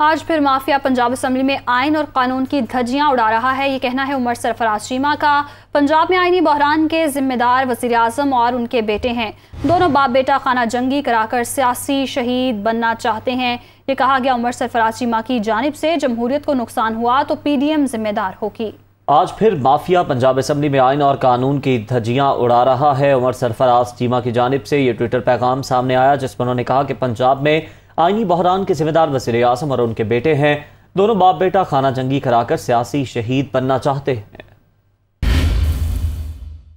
आज फिर mafia Punjab assembly में आयन और कानून की धज्जियां उड़ा रहा है ये कहना है उमर सरफराज चीमा का पंजाब में आईनी बहरान के जिम्मेदार वजीर आजम और उनके बेटे हैं दोनों बाप बेटा खाना जंगी कराकर सियासी शहीद बनना चाहते हैं ये कहा गया उमर सरफराज चीमा की जानब से जमहूरियत को नुकसान हुआ तो पी डी एम जिम्मेदार होगी आज फिर माफिया पंजाब असम्बली में आयन और कानून की धज्जियां उड़ा रहा है उमर सरफराज चीमा की जानब से ये ट्विटर पैगाम सामने आया जिसमें उन्होंने कहा कि पंजाब में आइनी बहरान के जिम्मेदार वजीर अजम और उनके बेटे हैं दोनों बाप बेटा खाना जंगी कराकर सियासी शहीद बनना चाहते हैं